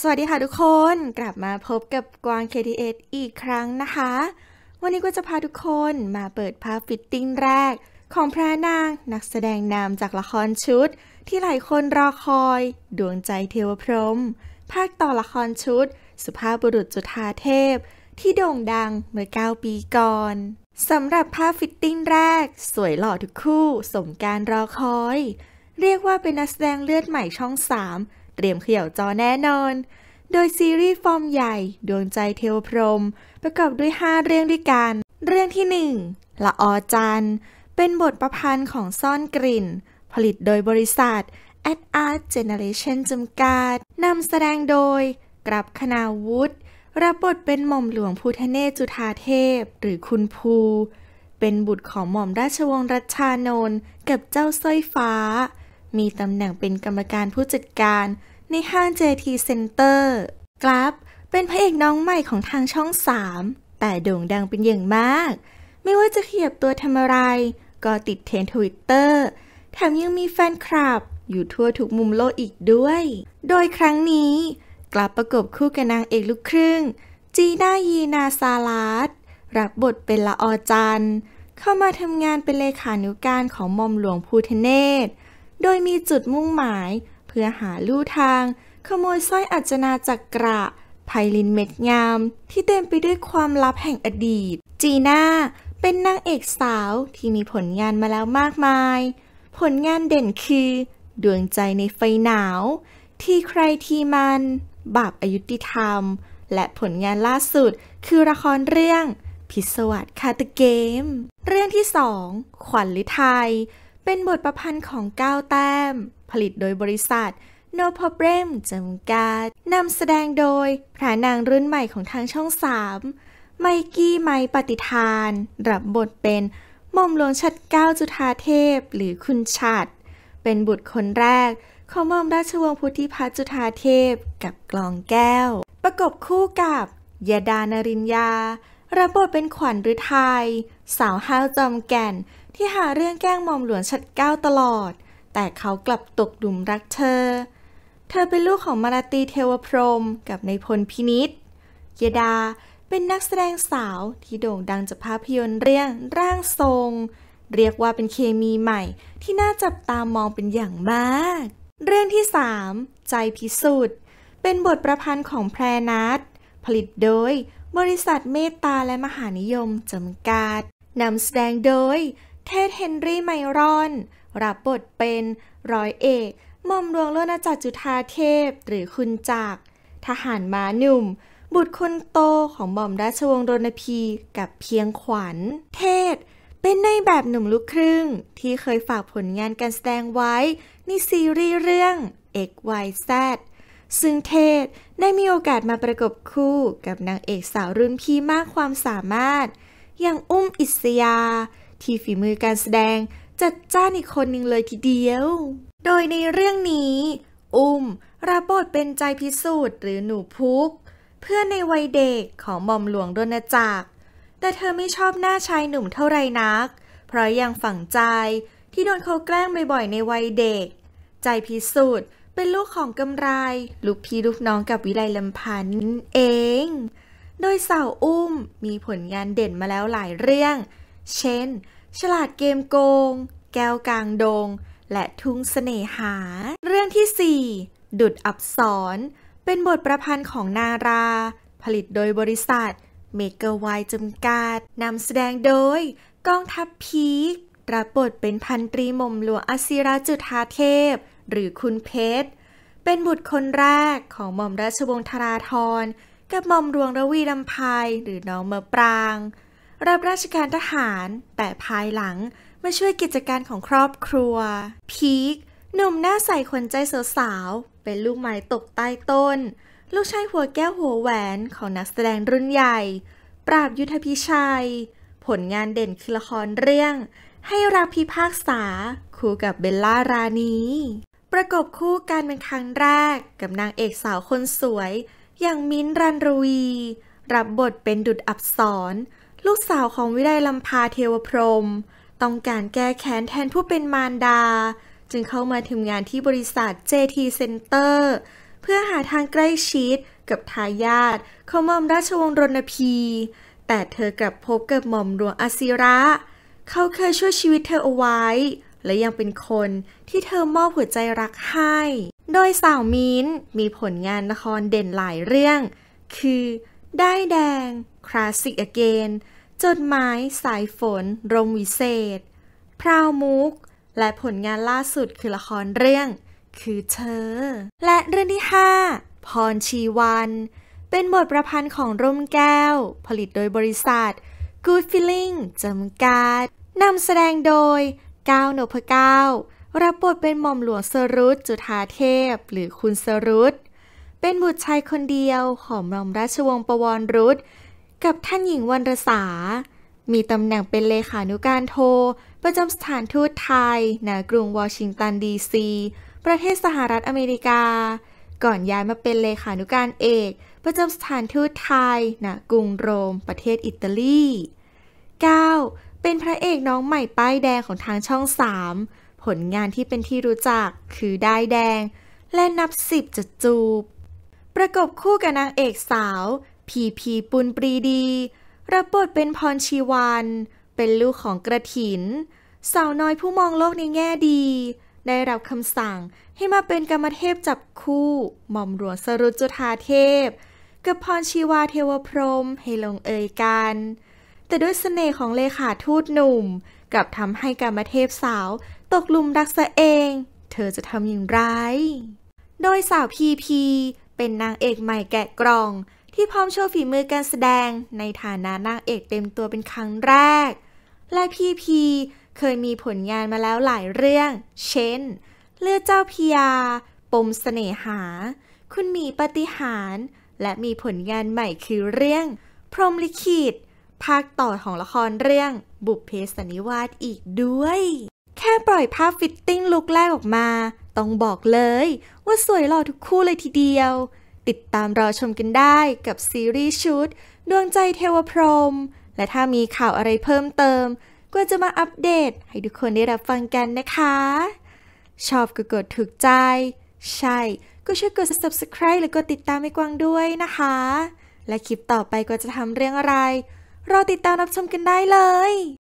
สวัสดีค่ะทุกคนกลับมาพบกับกวาง KT8 อีกครั้งนะคะ วันนี้ก็จะพาทุกคนมาเปิดภาพฟิตติ้งแรก ของพระนางนักแสดงนามจากละครชุด ที่หลายคนรอคอย ดวงใจเทวพรม ภาคต่อละครชุด สุภาพบุรุษจุธาเทพ ที่โด่งดังเมื่อ9ปีก่อนสำหรับภาพฟิตติ้งแรก สวยหล่อทุกคู่สมการรอคอย เรียกว่าเป็นนักแสดงเลือดใหม่ช่อง3เตรียมเขย่วจอแน่นอน โดยซีรีส์ฟอร์มใหญ่ดวงใจเทวพรม ประกอบด้วย 5 เรื่องด้วยกัน เรื่องที่ 1 ละออจันเป็นบทประพันธ์ของซ่อนกลิ่น ผลิตโดยบริษัท Ad Art Generation จำกัดนำแสดงโดยกรับคณาวุฒิรับบทเป็นหม่อมหลวงพุทธเนศจุธาเทพหรือคุณภู เป็นบุตรของหม่อมราชวงศ์รัชชานนท์กับเจ้าสร้อยฟ้ามีตำแหน่งเป็นกรรมการผู้จัดการในห้าง JT Center กราบเป็นพระเอกน้องใหม่ของทางช่อง 3 แต่โด่งดังเป็นอย่างมาก ไม่ว่าจะเขียบตัวทำอะไร ก็ติดเทรนทวิตเตอร์แถมยังมีแฟนคลับอยู่ทั่วทุกมุมโลกอีกด้วย โดยครั้งนี้ กลับประกบคู่กับนางเอกลูกครึ่ง จีน่ายีนาซาลาดรับบทเป็นละออจัน เข้ามาทำงานเป็นเลขานุการของมอมหลวงพูทเนศโดยมีจุดมุ่งหมายเพื่อหาลู่ทาง ขโมยสร้อยอัจนาจักระไพลินเม็ดงาม ที่เต็มไปด้วยความลับแห่งอดีต จีน่า เป็นนางเอกสาวที่มีผลงานมาแล้วมากมาย ผลงานเด่นคือ ดวงใจในไฟหนาว ที่ใครที่มัน บาปอายุติธรรม และผลงานล่าสุดคือละครเรื่อง พิศวาสคาตเกม เรื่องที่สองขวัญไทัยเป็นบทประพันธ์ของก้าวแต้ม ผลิตโดยบริษัท No Problem จำกัด นำแสดงโดยพระนางรุ่นใหม่ของทางช่องสามไมกี้ ไมปฏิทาน รับบทเป็นม่อมหลวงชัดก้าวจุธาเทพหรือคุณชัดเป็นบุตรคนแรก ของม่อมราชวงศ์พุทธิพัฒจุธาเทพกับกลองแก้ว ประกบคู่กับยาดานรินยา รับบทเป็นขวัญฤทัยสาวห้าวจอมแก่นที่หาเรื่องแกล้งหม่อมหลวงฉัดเก้าตลอด แต่เขากลับตกหลุมรักเธอ เธอเป็นลูกของมาราตีเทวพรมกับในพลพินิษเยดาเป็นนักแสดงสาวที่โด่งดังจากภาพยนตร์เรื่องร่างทรง เรียกว่าเป็นเคมีใหม่ที่น่าจับตามองเป็นอย่างมาก เรื่องที่ 3 ใจพิสุทธ์เป็นบทประพันธ์ของแพรนัทผลิตโดยบริษัทเมตตาและมหานิยมจำกัดนำแสดงโดยเทศเฮนรี่ไมรอน รับบทเป็นร้อยเอกหม่อมหลวงเลนาจักรจุธาเทพหรือคุณจากทหารม้าหนุ่ม บุตรคนโตของหม่อมราชวงศ์ดนพี กับเพียงขวัญ เทศเป็นในแบบหนุ่มลูกครึ่ง ที่เคยฝากผลงานการแสดงไว้ ในซีรีส์เรื่อง XYZ ซึ่งเทศได้มีโอกาสมาประกบคู่กับนางเอกสาวรุ่นพี่มากความสามารถ อย่างอุ้มอิสยาที่ฝีมือการแสดงจัดจ้านอีกคนหนึ่งเลยทีเดียว โดยในเรื่องนี้ อุ้มรับบทเป็นใจพิสูจน์หรือหนูพุก เพื่อนในวัยเด็กของหม่อมหลวงดนจักรแต่เธอไม่ชอบหน้าชายหนุ่มเท่าไรนัก เพราะยังฝังใจที่โดนเขาแกล้งบ่อยๆในวัยเด็ก ใจพิสูจน์เป็นลูกของกำไรลูกพี่ลูกน้องกับวิไลลำพันธ์เอง โดยสาวอุ้มมีผลงานเด่นมาแล้วหลายเรื่องเช่น ฉลาดเกมโกง แก้วกลางดง และทุ่งเสน่หา เรื่องที่ 4 ดุดอับสนเป็นบทประพันธ์ของนารา ผลิตโดยบริษัทเมเกอร์ไวจำกัด นำแสดงโดยกองทัพพีกรับบทเป็นพันตรีหม่อมหลวงอศิราจุธาเทพ หรือคุณเพชร เป็นบุตรคนแรกของหม่อมราชวงศ์ธราธรกับหม่อมรวงระวีลำพายหรือน้องเมะปรางรับราชการทหาร แต่ภายหลังมาช่วยกิจการของครอบครัว พีค หนุ่มหน้าใสคนใจสาวๆเป็นลูกไม้ตกใต้ต้น ลูกชายหัวแก้วหัวแหวนของนักแสดงรุ่นใหญ่ ปราบยุทธพิชัย ผลงานเด่นคือละครเรื่อง ให้รักพิพากษา คู่กับเบลล่ารานีประกบคู่กันเป็นครั้งแรก กับนางเอกสาวคนสวย อย่างมิ้นรันรวี รับบทเป็นดุดอับสรลูกสาวของวิไลลำพาเทวพรม ต้องการแก้แค้นแทนผู้เป็นมารดา จึงเข้ามาทำงานที่บริษัท JT Center เพื่อหาทางใกล้ชิดกับทายาทเขามอมราชวงศ์รณพี แต่เธอกลับพบกับหม่อมหลวงอศิระ เขาเคยช่วยชีวิตเธอเอาไว้ และยังเป็นคนที่เธอมอบหัวใจรักให้ โดยสาวมิ้นมีผลงานละครเด่นหลายเรื่อง คือ ได้แดงคลาสสิกอเกน จดหมาย สายฝน รมวิเศษ พราวมุก และผลงานล่าสุดคือละครเรื่อง คือเธอ และเรื่องที่ 5 พรชีวัน เป็นบทประพันธ์ของร่มแก้ว ผลิตโดยบริษัท Good Feeling จำกัด นำแสดงโดยก้าวโนพก้ารับบทเป็นหม่อมหลวงสรุตจุธาเทพ หรือคุณสรุตเป็นบุตรชายคนเดียว ของหม่อมราชวงศ์ประวรรุตกับท่านหญิงวรรษามีตำแหน่งเป็นเลขานุการโทร ประจำสถานทูตไทย ณ กรุงวอชิงตันดีซี ประเทศสหรัฐอเมริกา ก่อนย้ายมาเป็นเลขานุการเอก ประจำสถานทูตไทย ณ กรุงโรม ประเทศอิตาลี 9. เป็นพระเอกน้องใหม่ป้ายแดงของทางช่องสามผลงานที่เป็นที่รู้จักคือได้แดง และนับสิบจะจูบ ประกบคู่กับนางเอกสาวพีพีปุนปรีดีรับบทเป็นพรชีวัน เป็นลูกของกระถินสาวน้อยผู้มองโลกในแง่ดี ได้รับคำสั่งให้มาเป็นกรรมเทพจับคู่หม่อมหลวงสรุจุธาเทพ กับพรชีวาเทวพรมให้ลงเอยกัน แต่ด้วยสเสน่ห์ของเลขาทูตหนุ่มกับทำให้กรรมเทพสาว ตกลุมรักซะเอง เธอจะทำอย่างไร โดยสาวพีพีเป็นนางเอกใหม่แกะกล่องที่พร้อมโชว์ฝีมือการแสดงในฐานะนางเอกเต็มตัวเป็นครั้งแรก และพีพีเคยมีผลงานมาแล้วหลายเรื่อง เช่น เลือดเจ้าพิยา ปมสเสน่หา คุณหมีปฏิหาร และมีผลงานใหม่คือเรื่อง พรมลิขิตภาคต่อของละครเรื่อง บุพเพสนิวาสอีกด้วย แค่ปล่อยภาพฟิตติ้งลุกแรกออกมา ต้องบอกเลยว่าสวยหล่อทุกคู่เลยทีเดียวติดตามรอชมกันได้กับซีรีส์ชุดดวงใจเทวพรม และถ้ามีข่าวอะไรเพิ่มเติม ก็จะมาอัปเดตให้ทุกคนได้รับฟังกันนะคะ ชอบก็กดถูกใจ ใช่ ก็ช่วยกด subscribe และกดติดตามให้กวางด้วยนะคะ และคลิปต่อไปก็จะทำเรื่องอะไร รอติดตามรับชมกันได้เลย